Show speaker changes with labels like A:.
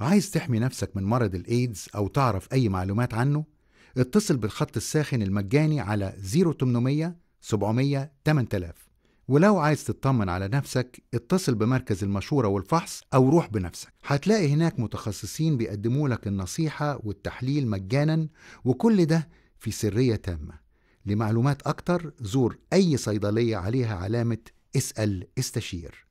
A: عايز تحمي نفسك من مرض الايدز او تعرف اي معلومات عنه اتصل بالخط الساخن المجاني على 0800 700 8000 ولو عايز تطمن على نفسك اتصل بمركز المشورة والفحص أو روح بنفسك هتلاقي هناك متخصصين بيقدموا لك النصيحة والتحليل مجانا وكل ده في سرية تامة لمعلومات أكتر زور أي صيدلية عليها علامة اسأل استشير